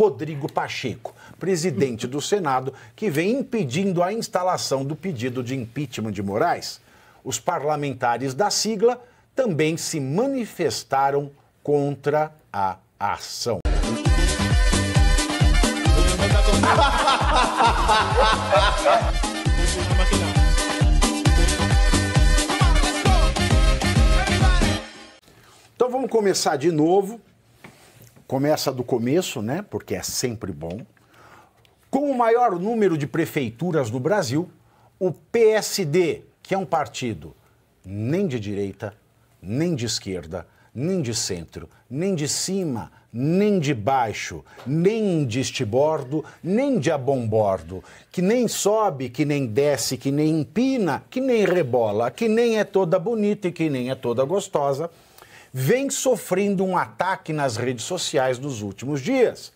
Rodrigo Pacheco, presidente do Senado, que vem impedindo a instalação do pedido de impeachment de Moraes. Os parlamentares da sigla também se manifestaram contra a ação. Então vamos começar de novo Começa do começo, né? Porque é sempre bom. Com o maior número de prefeituras do Brasil, o PSD, que é um partido nem de direita, nem de esquerda, nem de centro, nem de cima, nem de baixo, nem de estibordo, nem de abombordo, que nem sobe, que nem desce, que nem empina, que nem rebola, que nem é toda bonita e que nem é toda gostosa, vem sofrendo um ataque nas redes sociais nos últimos dias.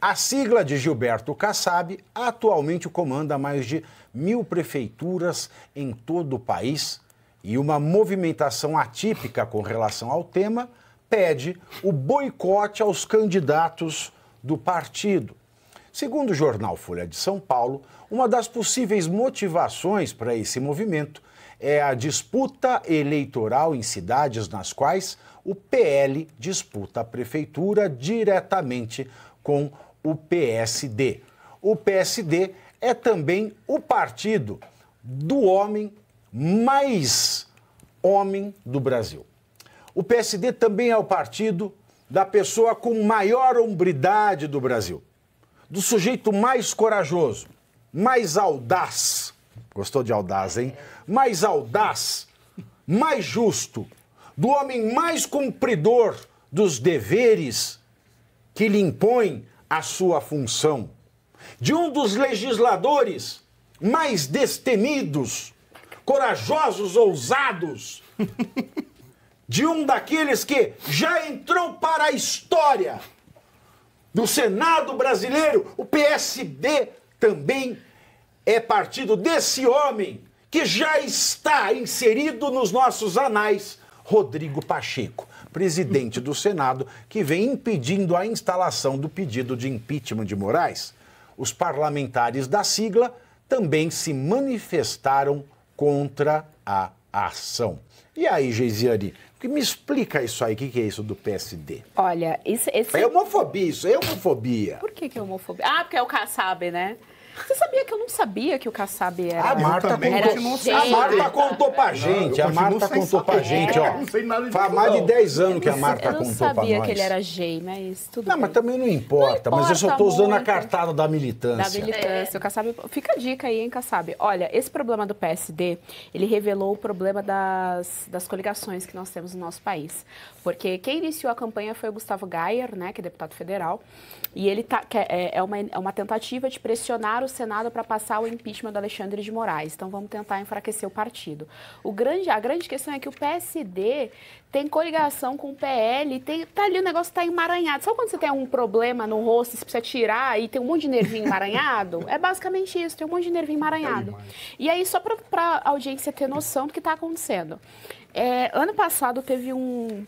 A sigla de Gilberto Kassab atualmente comanda mais de mil prefeituras em todo o país e uma movimentação atípica com relação ao tema pede o boicote aos candidatos do partido. Segundo o jornal Folha de São Paulo, uma das possíveis motivações para esse movimento é a disputa eleitoral em cidades nas quais o PL disputa a prefeitura diretamente com o PSD. O PSD é também o partido do homem mais homem do Brasil. O PSD também é o partido da pessoa com maior hombridade do Brasil, do sujeito mais corajoso, mais audaz. Gostou de audaz, hein? Mais audaz, mais justo, do homem mais cumpridor dos deveres que lhe impõe a sua função, de um dos legisladores mais destemidos, corajosos, ousados, de um daqueles que já entrou para a história do Senado brasileiro, o PSD também é partido desse homem que já está inserido nos nossos anais Rodrigo Pacheco, presidente do Senado, que vem impedindo a instalação do pedido de impeachment de Moraes. Os parlamentares da sigla também se manifestaram contra a ação. E aí, Geisiane, me explica isso aí, o que, que, é isso do PSD? Olha, isso, esse... É homofobia, isso é homofobia. Por que, que é homofobia? Ah, porque é o Kassab, né? Você sabia que eu não sabia que o Kassab era... A Marta, a Marta contou pra gente, a Marta contou pra gente, ó. Faz mais de 10 anos que a Marta contou pra nós. Eu não sabia que ele era gay, mas tudo Não, bem. mas também não importa, não importa mas eu só tô usando muito. a cartada da militância. Da militância, é. o Kassab... Fica a dica aí, hein, Kassab. Olha, esse problema do PSD, ele revelou o problema das, das coligações que nós temos no nosso país. Porque quem iniciou a campanha foi o Gustavo Gayer, né, que é deputado federal, e ele tá, é, é, uma, é uma tentativa de pressionar o Senado para passar o impeachment do Alexandre de Moraes. Então vamos tentar enfraquecer o partido. O grande, a grande questão é que o PSD tem coligação com o PL, tem, tá ali o negócio está emaranhado. Só quando você tem um problema no rosto, você precisa tirar e tem um monte de nervinho emaranhado? É basicamente isso, tem um monte de nervinho emaranhado. E aí, só para a audiência ter noção do que está acontecendo. É, ano passado teve um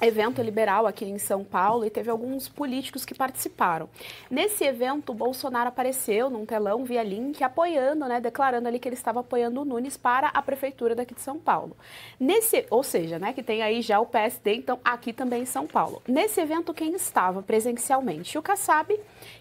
evento liberal aqui em São Paulo e teve alguns políticos que participaram. Nesse evento, o Bolsonaro apareceu num telão via link apoiando, né, declarando ali que ele estava apoiando o Nunes para a prefeitura daqui de São Paulo. Nesse, ou seja, né, que tem aí já o PSD, então aqui também em São Paulo. Nesse evento quem estava presencialmente? O Kassab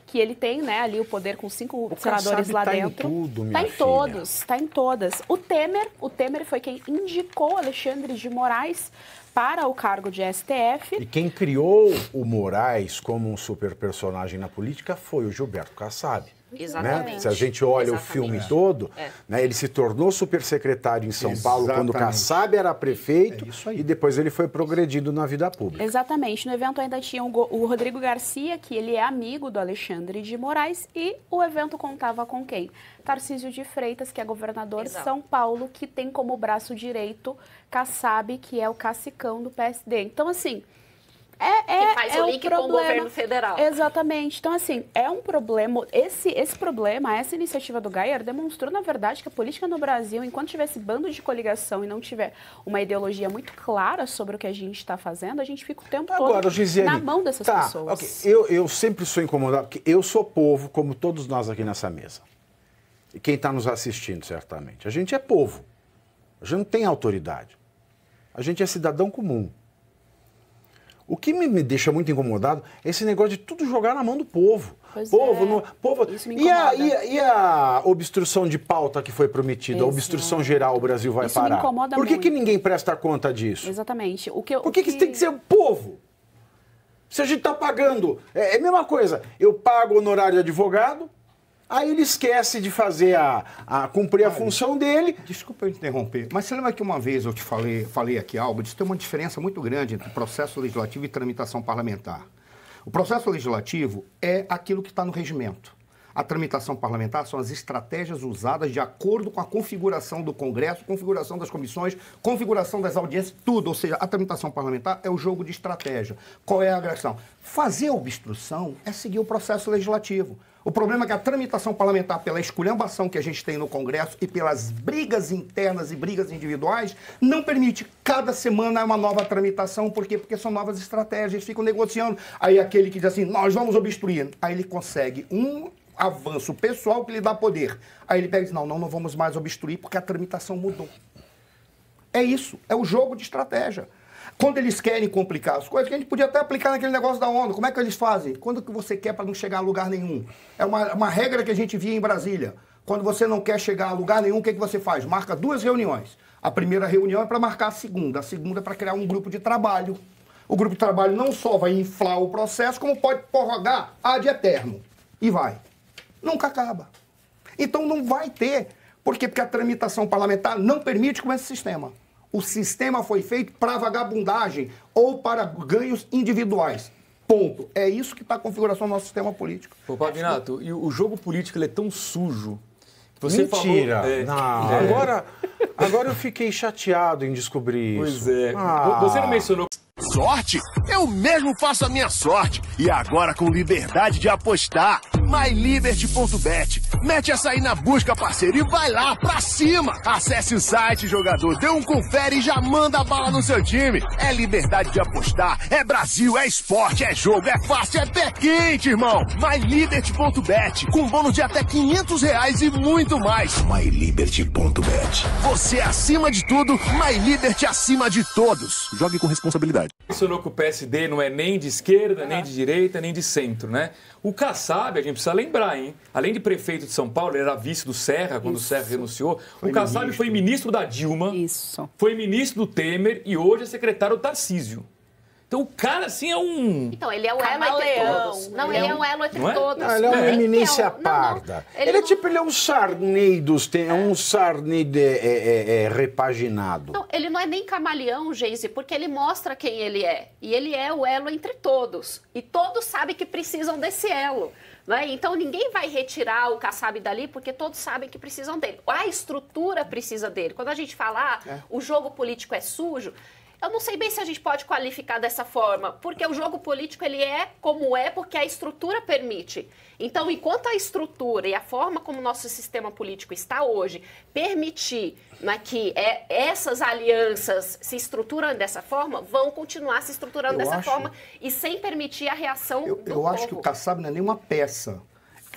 que ele tem, né, ali o poder com cinco o senadores lá tá dentro. Em tudo, minha tá em filha. todos, tá em todas. O Temer, o Temer foi quem indicou Alexandre de Moraes para o cargo de STF. E quem criou o Moraes como um super personagem na política foi o Gilberto Kassab. Exatamente. Né? Se a gente olha Exatamente. o filme todo, é. né? ele se tornou supersecretário em São Exatamente. Paulo quando Kassab era prefeito é e depois ele foi progredindo na vida pública. Exatamente. No evento ainda tinha o Rodrigo Garcia, que ele é amigo do Alexandre de Moraes, e o evento contava com quem? Tarcísio de Freitas, que é governador de São Paulo, que tem como braço direito Kassab, que é o cacicão do PSD. Então, assim, é, é, que faz é o link o problema, com o governo federal. Exatamente. Então, assim, é um problema. Esse, esse problema, essa iniciativa do Gayer demonstrou, na verdade, que a política no Brasil, enquanto tiver esse bando de coligação e não tiver uma ideologia muito clara sobre o que a gente está fazendo, a gente fica o tempo Agora, todo Gisele, na mão dessas tá, pessoas. Okay. Eu, eu sempre sou incomodado, porque eu sou povo, como todos nós aqui nessa mesa. E quem está nos assistindo, certamente. A gente é povo. A gente não tem autoridade. A gente é cidadão comum. O que me, me, deixa muito incomodado é esse negócio de tudo jogar na mão do povo. Pois povo, é. no, povo. E a, e, a, e, a, obstrução de pauta que foi prometida, a obstrução geral, o Brasil vai Isso parar. Me incomoda Por que, muito. que ninguém presta conta disso? Exatamente. O que, Por que, o que... que tem que ser o povo? Se a gente está pagando. É, é a mesma coisa. Eu pago honorário de advogado, Aí ele esquece de fazer a, a cumprir a função dele. Desculpa eu interromper, mas você lembra que uma vez eu te falei, falei aqui algo disso? Tem uma diferença muito grande entre processo legislativo e tramitação parlamentar. O processo legislativo é aquilo que está no regimento. A tramitação parlamentar são as estratégias usadas de acordo com a configuração do Congresso, configuração das comissões, configuração das audiências, tudo. Ou seja, a tramitação parlamentar é o jogo de estratégia. Qual é a agressão? Fazer obstrução é seguir o processo legislativo. O problema é que a tramitação parlamentar, pela esculhambação que a gente tem no Congresso e pelas brigas internas e brigas individuais, não permite. Cada semana é uma nova tramitação, por quê? Porque são novas estratégias, ficam negociando. Aí aquele que diz assim, nós vamos obstruir. Aí ele consegue um avanço pessoal que lhe dá poder. Aí ele pega e diz, não, não, não vamos mais obstruir porque a tramitação mudou. É isso, é o jogo de estratégia. Quando eles querem complicar as coisas, que a gente podia até aplicar naquele negócio da ONU. Como é que eles fazem? Quando que você quer para não chegar a lugar nenhum? É uma, uma regra que a gente via em Brasília. Quando você não quer chegar a lugar nenhum, o que, que você faz? Marca duas reuniões. A primeira reunião é para marcar a segunda. A segunda é para criar um grupo de trabalho. O grupo de trabalho não só vai inflar o processo, como pode prorrogar ad eterno. E vai. Nunca acaba. Então não vai ter. Por quê? Porque a tramitação parlamentar não permite com esse sistema. O sistema foi feito para vagabundagem ou para ganhos individuais. Ponto. É isso que está a configuração do nosso sistema político. Pô, Pavinato, e o jogo político é tão sujo você Mentira. Falou, é, não. É. Agora, agora eu fiquei chateado em descobrir pois isso. Pois é. Ah. Você não mencionou. Sorte? Eu mesmo faço a minha sorte. E agora com liberdade de apostar myliberty.bet. Mete essa aí na busca, parceiro, e vai lá pra cima. Acesse o site, jogador, dê um confere e já manda a bala no seu time. É liberdade de apostar, é Brasil, é esporte, é jogo, é fácil, é pé quente, irmão. myliberty.bet, com bônus de até 500 reais e muito mais. myliberty.bet. Você é acima de tudo, MyLiberty é acima de todos. Jogue com responsabilidade. Mencionou que o PSD não é nem de esquerda, nem de direita, nem de centro, né? O Kassab, a gente precisa lembrar, hein? Além de prefeito de São Paulo, ele era vice do Serra, quando Isso. o Serra renunciou. Foi o Kassab ministro. foi ministro da Dilma. Isso. Foi ministro do Temer e hoje é secretário do Tarcísio. Então o cara, assim, é um. Então, ele é o elo entre todos. Não, ele é, um... elo entre é? todos. ele é uma eminência é parda. Ele, é tipo, ele é um Sarney dos tempos, é um Sarney é, repaginado. Não, ele não é nem camaleão, Geise, porque ele mostra quem ele é. E ele é o elo entre todos. E todos sabem que precisam desse elo. Né? Então ninguém vai retirar o Kassab dali porque todos sabem que precisam dele. A estrutura precisa dele. Quando a gente falar ah, é. o jogo político é sujo, eu não sei bem se a gente pode qualificar dessa forma, porque o jogo político ele é como é porque a estrutura permite. Então, enquanto a estrutura e a forma como o nosso sistema político está hoje permitir né, que é, essas alianças se estruturam dessa forma, vão continuar se estruturando eu dessa acho, forma e sem permitir a reação eu, do Eu povo. acho que o Kassab não é nenhuma peça.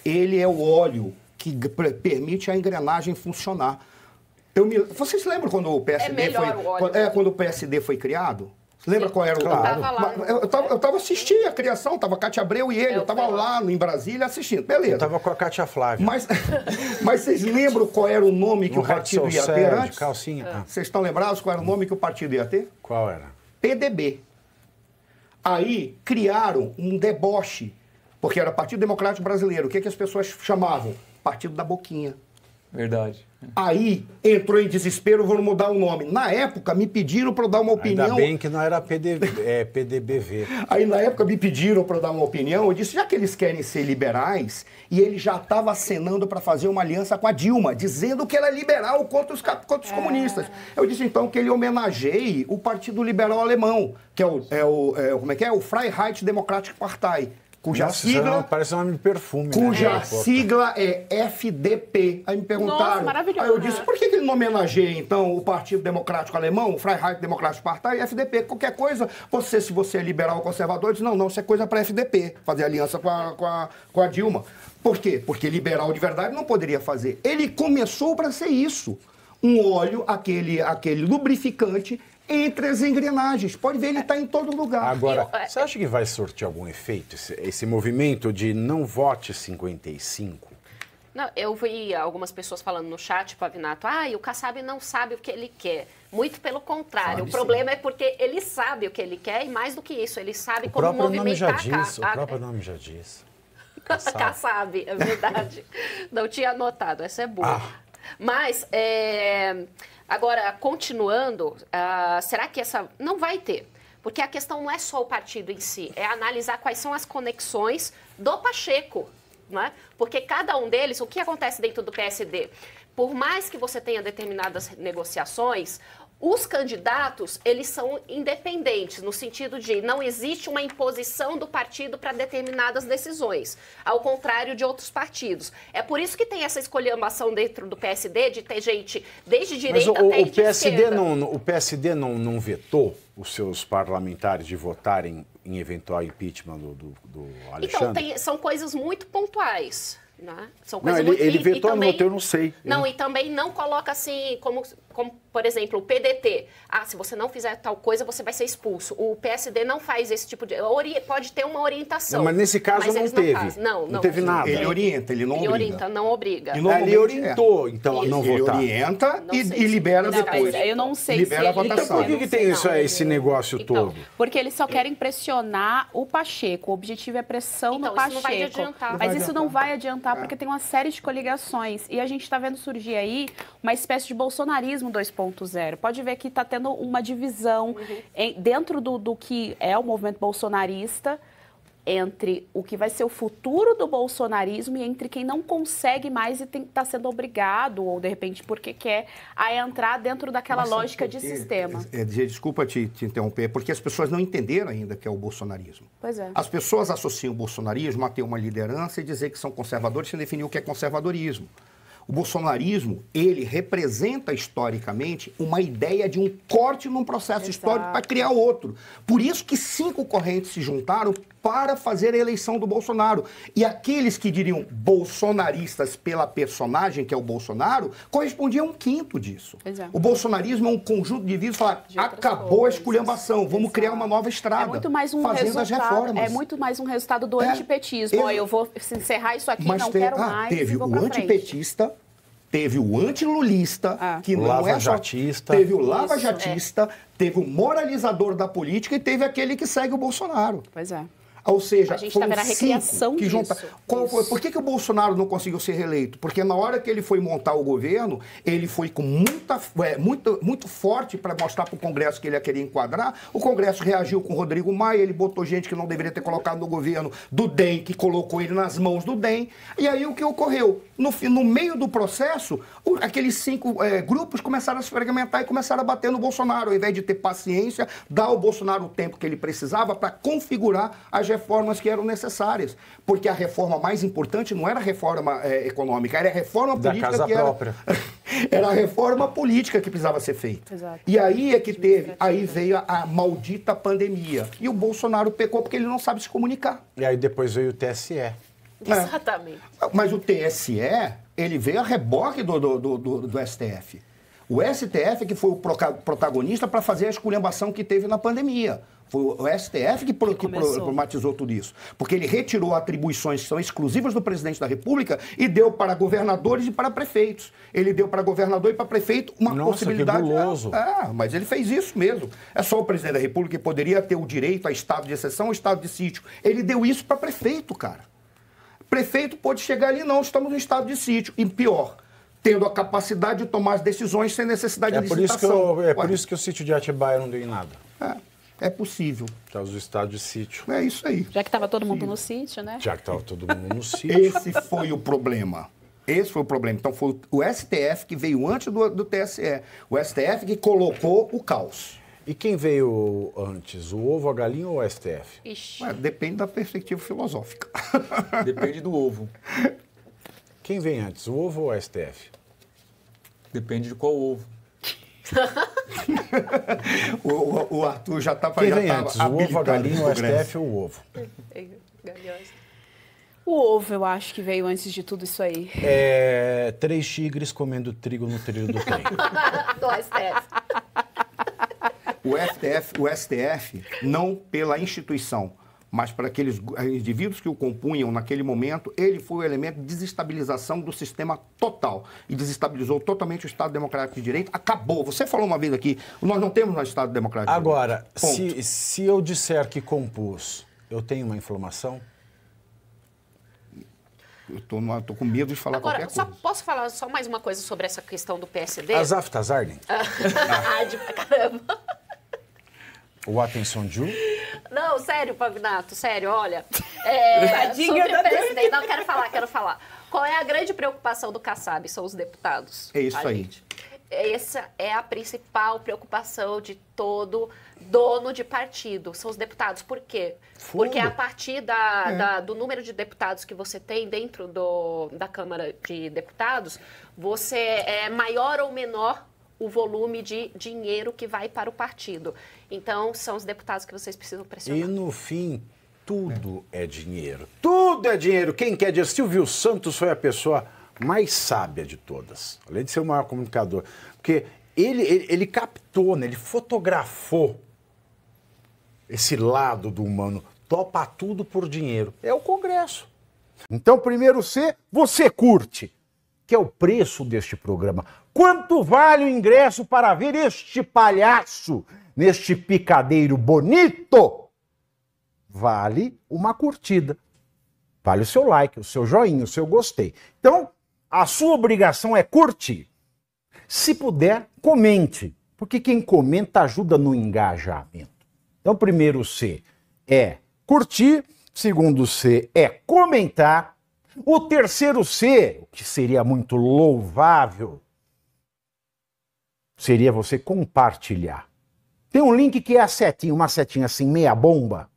Ele é o óleo que permite a engrenagem funcionar. Eu me... Vocês lembram quando o PSD é foi. O é, né? quando o PSD foi criado? Lembra Sim, qual era o claro. eu, tava, eu tava assistindo a criação, tava Cátia Abreu e ele, eu tava lá em Brasília assistindo. Beleza. Eu tava com a Cátia Flávia. Mas, mas vocês lembram qual era o nome que no o partido ia ter antes? Calcinha. Tá. Vocês estão lembrados qual era o nome que o partido ia ter? Qual era? PDB. Aí criaram um deboche, porque era Partido Democrático Brasileiro. O que, é que as pessoas chamavam? Partido da Boquinha. Verdade. Aí entrou em desespero, vou mudar o nome. Na época, me pediram para dar uma opinião. Ainda bem que não era PDB, é, PDBV. Aí, na época, me pediram para dar uma opinião. Eu disse: já que eles querem ser liberais, e ele já estava acenando para fazer uma aliança com a Dilma, dizendo que ela é liberal contra os, contra os é. comunistas. Eu disse então que ele homenageie o Partido Liberal Alemão, que é o, é o é como é que é? O Freiheit Democratic Partei cuja Nossa, é sigla. Não, parece um nome de perfume. Né, cuja né? sigla é FDP. Aí me perguntaram. Nossa, aí eu disse, né? por que, ele não homenageia, então, o Partido Democrático Alemão, o Freiheit Democrático Partei, FDP? Qualquer coisa, você, se você é liberal ou conservador, diz, não, não, isso é coisa para FDP, fazer aliança com a, com, a, com a Dilma. Por quê? Porque liberal de verdade não poderia fazer. Ele começou para ser isso. Um óleo, aquele, aquele lubrificante entre as engrenagens. Pode ver, ele está em todo lugar. Agora, você acha que vai sortir algum efeito esse, esse movimento de não vote 55? Não, eu vi algumas pessoas falando no chat, Pavinato, ah, o Kassab não sabe o que ele quer. Muito pelo contrário. Sabe, o problema sim. é porque ele sabe o que ele quer e mais do que isso, ele sabe o como movimentar nome já diz, O próprio nome já diz. Kassab, Kassab é verdade. não tinha anotado, essa é boa. Ah. Mas é, Agora, continuando, uh, será que essa. Não vai ter. Porque a questão não é só o partido em si, é analisar quais são as conexões do Pacheco. Né? Porque cada um deles, o que acontece dentro do PSD? Por mais que você tenha determinadas negociações, os candidatos, eles são independentes, no sentido de não existe uma imposição do partido para determinadas decisões, ao contrário de outros partidos. É por isso que tem essa escolhambação dentro do PSD, de ter gente desde direita Mas o, até o PSD esquerda. não O PSD não, não vetou os seus parlamentares de votarem em eventual impeachment do, do, do então, Alexandre? Então, tem, são coisas muito pontuais. Né? São não, ele, muito... Ele vetou e, e também, eu não sei. Não, não, e também não coloca assim, como, como por exemplo, o PDT, ah, se você não fizer tal coisa, você vai ser expulso. O PSD não faz esse tipo de. Pode ter uma orientação. Não, mas nesse caso mas não teve. Não, não, não, não, teve nada. Ele orienta, ele não ele obriga. Ele orienta, não obriga. Não ele orientou, é. então, isso. a não votar. Ele orienta e, e, libera não, depois. Eu não sei libera se a votação. Então, por que, tem isso, aí, esse negócio então, todo? Porque eles só querem pressionar o Pacheco. O objetivo é pressão então, no Pacheco. Isso não vai adiantar. Mas isso não vai adiantar, é. porque tem uma série de coligações. E a gente está vendo surgir aí uma espécie de bolsonarismo 2.0. Pode ver que está tendo uma divisão uhum. em, dentro do, do que é o movimento bolsonarista entre o que vai ser o futuro do bolsonarismo e entre quem não consegue mais e está sendo obrigado, ou de repente porque quer, a entrar dentro daquela Nossa, lógica de sistema. É, é, desculpa te, te, interromper, porque as pessoas não entenderam ainda que é o bolsonarismo. Pois é. As pessoas associam o bolsonarismo a ter uma liderança e dizer que são conservadores sem definir o que é conservadorismo. O bolsonarismo, ele representa historicamente uma ideia de um corte num processo Exato. histórico para criar outro. Por isso que cinco correntes se juntaram para fazer a eleição do Bolsonaro. E aqueles que diriam bolsonaristas pela personagem, que é o Bolsonaro, correspondiam a um quinto disso. Exato. É. O bolsonarismo é um conjunto de vírus falar, acabou coisas. a esculhambação, vamos Exato. criar uma nova estrada. É muito mais um fazendo resultado, as reformas. É muito mais um resultado do é, antipetismo. Eu, eu vou encerrar isso aqui, não quero ah, mais. Teve o frente. Teve o antilulista, ah. que não Lava é só... Jatista. Teve o é. lava-jatista, é. teve o moralizador da política e teve aquele que segue o Bolsonaro. Pois é. Ou seja, a gente está tá a recriação que junta... disso. Qual, Por que, que o Bolsonaro não conseguiu ser reeleito? Porque na hora que ele foi montar o governo, ele foi com muita, é, muito, muito forte para mostrar para o Congresso que ele queria enquadrar. O Congresso reagiu com o Rodrigo Maia, ele botou gente que não deveria ter colocado no governo do DEM, que colocou ele nas mãos do DEM. E aí o que ocorreu? No, no meio do processo, o, aqueles cinco é, grupos começaram a se fragmentar e começaram a bater no Bolsonaro, ao invés de ter paciência, dar ao Bolsonaro o tempo que ele precisava para configurar a reformas que eram necessárias. Porque a reforma mais importante não era a reforma é, econômica, era a reforma política. Da casa que era, própria. era a reforma política que precisava ser feita. Exato. E aí é que teve, aí veio a, a maldita pandemia. E o Bolsonaro pecou porque ele não sabe se comunicar. E aí depois veio o TSE. Exatamente. É. Mas o TSE, ele veio a reboque do, do, do, do STF. O STF que foi o protagonista para fazer a esculhambação que teve na pandemia. Foi o STF que, pro, que, que problematizou tudo isso. Porque ele retirou atribuições que são exclusivas do presidente da República e deu para governadores e para prefeitos. Ele deu para governador e para prefeito uma Nossa, possibilidade. Que guloso. ah, mas ele fez isso mesmo. É só o presidente da República que poderia ter o direito a estado de exceção ou estado de sítio. Ele deu isso para prefeito, cara. Prefeito pode chegar ali, não, estamos no estado de sítio. E pior, tendo a capacidade de tomar as decisões sem necessidade é de licitação. Por isso que eu, é Ué. por isso que o sítio de Atibaia não deu em nada. É. É possível. causa tá, do estado de sítio. É isso aí. Já que estava todo mundo no sítio, né? Já que estava todo mundo no sítio. Esse foi o problema. Esse foi o problema. Então foi o STF que veio antes do, do TSE. O STF que colocou o caos. E quem veio antes, o ovo, a galinha ou o STF? Ixi. Ué, depende da perspectiva filosófica. Depende do ovo. Quem vem antes, o ovo ou o STF? Depende de qual ovo. o, o, o, Arthur já está para já antes, o ovo, a galinha, o STF ou o ovo? O ovo, eu acho que veio antes de tudo isso aí. É, três tigres comendo trigo no trilho do trem. do STF. O, FTF, o STF, não pela instituição, mas para aqueles eh, indivíduos que o compunham naquele momento, ele foi o elemento de desestabilização do sistema total e desestabilizou totalmente o Estado Democrático de Direito. Acabou. Você falou uma vez aqui, nós não temos mais Estado Democrático Agora, de Direito. Agora, se, se eu disser que compus, eu tenho uma informação? Eu tô, numa, tô, com medo de falar Agora, qualquer coisa. Só, posso falar só mais uma coisa sobre essa questão do PSD? Azaf Tazarni? ah, de pra caramba. O Atenção Ju? Não, sério, Pavinato, sério, olha. É, Tadinha da presidente. Não, quero falar, quero falar. Qual é a grande preocupação do Kassab? São os deputados. É isso aí. Gente. Essa é a principal preocupação de todo dono de partido, são os deputados. Por quê? Porque a partir da, é. da, do número de deputados que você tem dentro do, da Câmara de Deputados, você é maior ou menor o volume de dinheiro que vai para o partido. Então, são os deputados que vocês precisam pressionar. E no fim, tudo é, é dinheiro. Tudo é dinheiro. Quem quer dizer? Silvio Santos foi a pessoa mais sábia de todas, além de ser o maior comunicador. Porque ele, ele, ele captou, né? ele fotografou esse lado do humano. Topa tudo por dinheiro. É o Congresso. Então, primeiro C, você curte, que é o preço deste programa. Quanto vale o ingresso para ver este palhaço? neste picadeiro bonito, vale uma curtida. Vale o seu like, o seu joinha, o seu gostei. Então, a sua obrigação é curtir. Se puder, comente, porque quem comenta ajuda no engajamento. Então, primeiro C é curtir, segundo C é comentar, o terceiro C, o que seria muito louvável, seria você compartilhar. Tem um link que é a setinha, uma setinha assim, meia bomba.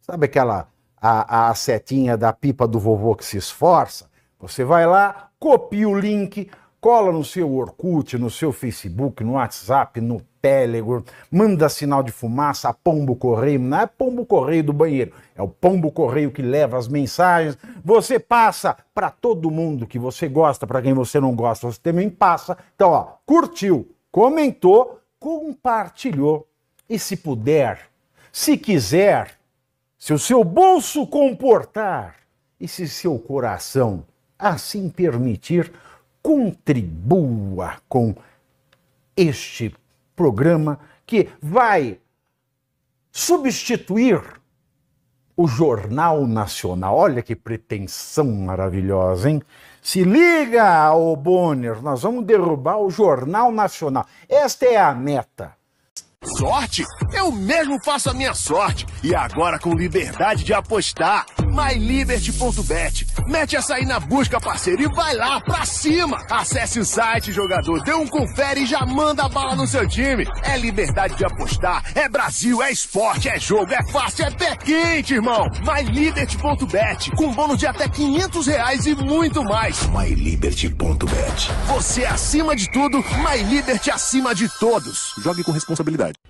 Sabe aquela a, a setinha da pipa do vovô que se esforça? Você vai lá, copia o link, cola no seu Orkut, no seu Facebook, no WhatsApp, no Telegram, manda sinal de fumaça, pombo correio, não é pombo correio do banheiro, é o pombo correio que leva as mensagens. Você passa para todo mundo que você gosta, para quem você não gosta, você também passa. Então, ó, curtiu, comentou, compartilhou. E se puder, se quiser, se o seu bolso comportar e se seu coração assim permitir, contribua com este programa que vai substituir o Jornal Nacional. Olha que pretensão maravilhosa, hein? Se liga, ô Bonner, nós vamos derrubar o Jornal Nacional. Esta é a meta. Sorte? Eu mesmo faço a minha sorte. E agora com liberdade de apostar. MyLiberty.bet. Mete essa aí na busca, parceiro, e vai lá pra cima. Acesse o site, jogador, dê um confere e já manda a bala no seu time. É liberdade de apostar, é Brasil, é esporte, é jogo, é fácil, é pé quente, irmão. MyLiberty.bet, com bônus de até 500 reais e muito mais. MyLiberty.bet. Você acima de tudo, MyLiberty acima de todos. Jogue com responsabilidade.